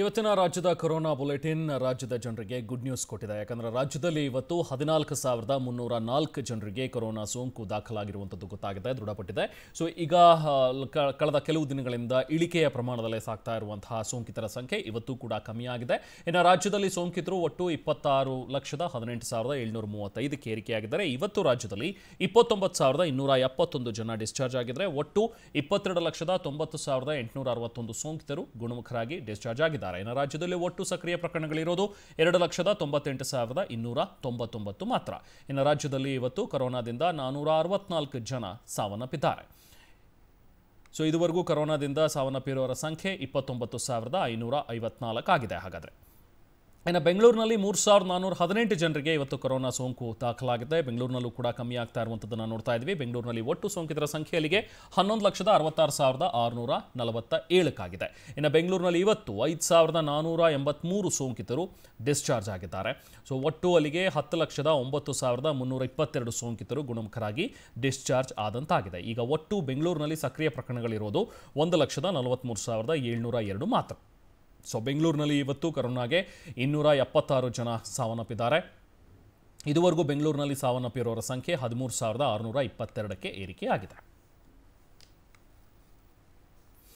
ಇವತ್ತಿನ ರಾಜ್ಯದ corona bulletin ರಾಜ್ಯದ ಜನರಿಗೆ ಗುಡ್ ನ್ಯೂಸ್ ಕೊಟ್ಟಿದೆ ಯಾಕಂದರೆ ರಾಜ್ಯದಲ್ಲಿ ಇವತ್ತು ಹದಿನಾಲ್ಕು ಸಾವಿರದ ಮುನ್ನೂರ ನಾಲ್ಕು ಜನರಿಗೆ ಕೊರೋನಾ ಸೋಂಕು ದಾಖಲಾಗಿರುವಂಥದ್ದು ಗೊತ್ತಾಗಿದೆ ದೃಢಪಟ್ಟಿದೆ ಸೊ ಈಗ ಕಳೆದ ಕೆಲವು ದಿನಗಳಿಂದ ಇಳಿಕೆಯ ಪ್ರಮಾಣದಲ್ಲಿ ಸಾಕ್ತಾ ಇರುವಂತಹ ಸೋಂಕಿತರ ಸಂಖ್ಯೆ ಇವತ್ತು ಕೂಡ ಕಮ್ಮಿಯಾಗಿದೆ ಇನ್ನು ರಾಜ್ಯದಲ್ಲಿ ಸೋಂಕಿತರು ಒಟ್ಟು ಇಪ್ಪತ್ತಾರು ಲಕ್ಷದ ಹದಿನೆಂಟು ಸಾವಿರದ ಏಳ್ನೂರ ಮೂವತ್ತೈದಕ್ಕೆ ಏರಿಕೆಯಾಗಿದ್ದಾರೆ ಇವತ್ತು ರಾಜ್ಯದಲ್ಲಿ ಇಪ್ಪತ್ತೊಂಬತ್ತು ಸಾವಿರದ ಇನ್ನೂರ ಎಪ್ಪತ್ತೊಂದು ಜನ ಡಿಸ್ಚಾರ್ಜ್ ಆಗಿದ್ದಾರೆ ಒಟ್ಟು ಇಪ್ಪತ್ತೆರಡು ಲಕ್ಷದ ತೊಂಬತ್ತು ಸಾವಿರದ ಎಂಟುನೂರ ಅರವತ್ತೊಂದು ಸೋಂಕಿತರು ಗುಣಮುಖರಾಗಿ ಡಿಸ್ಚಾರ್ಜ್ ಆಗಿದೆ ಇನ್ನು ರಾಜ್ಯದಲ್ಲಿ ಒಟ್ಟು ಸಕ್ರಿಯ ಪ್ರಕರಣಗಳಿರೋದು ಎರಡು ಲಕ್ಷದ ತೊಂಬತ್ತೆಂಟು ಸಾವಿರದ ಇನ್ನೂರ ತೊಂಬತ್ತೊಂಬತ್ತು ಮಾತ್ರ ಇನ್ನು ರಾಜ್ಯದಲ್ಲಿ ಇವತ್ತು ಕೊರೋನಾದಿಂದ ನಾನ್ನೂರ ಅರವತ್ನಾಲ್ಕು ಜನ ಸಾವನ್ನಪ್ಪಿದ್ದಾರೆ ಸೊ ಇದುವರೆಗೂ ಕೊರೋನಾದಿಂದ ಸಾವನ್ನಪ್ಪಿರುವವರ ಸಂಖ್ಯೆ ಇಪ್ಪತ್ತೊಂಬತ್ತು ಸಾವಿರದ ಐನೂರ ಐವತ್ನಾಲ್ಕು ಆಗಿದೆ ಹಾಗಾದರೆ ಇನ್ನು ಬೆಂಗಳೂರಿನಲ್ಲಿ ಮೂರು ಸಾವಿರದ ನಾನ್ನೂರ ಹದಿನೆಂಟು ಜನರಿಗೆ ಇವತ್ತು ಕೊರೋನಾ ಸೋಂಕು ದಾಖಲಾಗಿದೆ ಬೆಂಗಳೂರಿನಲ್ಲೂ ಕೂಡ ಕಮ್ಮಿ ಆಗ್ತಾ ಇರುವಂಥದ್ದನ್ನು ನೋಡ್ತಾ ಇದ್ವಿ ಬೆಂಗಳೂರಿನಲ್ಲಿ ಒಟ್ಟು ಸೋಂಕಿತರ ಸಂಖ್ಯೆಯಲ್ಲಿಗೆ ಹನ್ನೊಂದು ಲಕ್ಷದ ಅರವತ್ತಾರು ಸಾವಿರದ ಆರುನೂರ ನಲವತ್ತ ಏಳಕ್ಕಾಗಿದೆ ಇನ್ನು ಬೆಂಗಳೂರಿನಲ್ಲಿ ಇವತ್ತು ಐದು ಸಾವಿರದ ನಾನ್ನೂರ ಎಂಬತ್ತ್ಮೂರು ಸೋಂಕಿತರು ಡಿಸ್ಚಾರ್ಜ್ ಆಗಿದ್ದಾರೆ ಸೊ ಒಟ್ಟು ಅಲ್ಲಿಗೆ ಹತ್ತು ಲಕ್ಷದ ಒಂಬತ್ತು ಸಾವಿರದ ಮುನ್ನೂರ ಇಪ್ಪತ್ತೆರಡು ಸೋಂಕಿತರು ಗುಣಮುಖರಾಗಿ ಡಿಸ್ಚಾರ್ಜ್ ಆದಂತಾಗಿದೆ ಈಗ ಒಟ್ಟು ಬೆಂಗಳೂರಿನಲ್ಲಿ ಸಕ್ರಿಯ ಪ್ರಕರಣಗಳಿರೋದು ಒಂದು ಲಕ್ಷದ ನಲವತ್ತ್ಮೂರು ಸಾವಿರದ ಏಳ್ನೂರ ಎರಡು ಮಾತ್ರ ಸೊ ಬೆಂಗಳೂರಿನಲ್ಲಿ ಇವತ್ತು ಕರೋನಾಗೆ ಇನ್ನೂರ ಎಪ್ಪತ್ತಾರು ಜನ ಸಾವನ್ನಪ್ಪಿದ್ದಾರೆ ಇದುವರೆಗೂ ಬೆಂಗಳೂರಿನಲ್ಲಿ ಸಾವನ್ನಪ್ಪಿರೋರ ಸಂಖ್ಯೆ ಹದಿಮೂರು ಸಾವಿರದ ಆರುನೂರ ಇಪ್ಪತ್ತೆರಡಕ್ಕೆ ಏರಿಕೆಯಾಗಿದೆ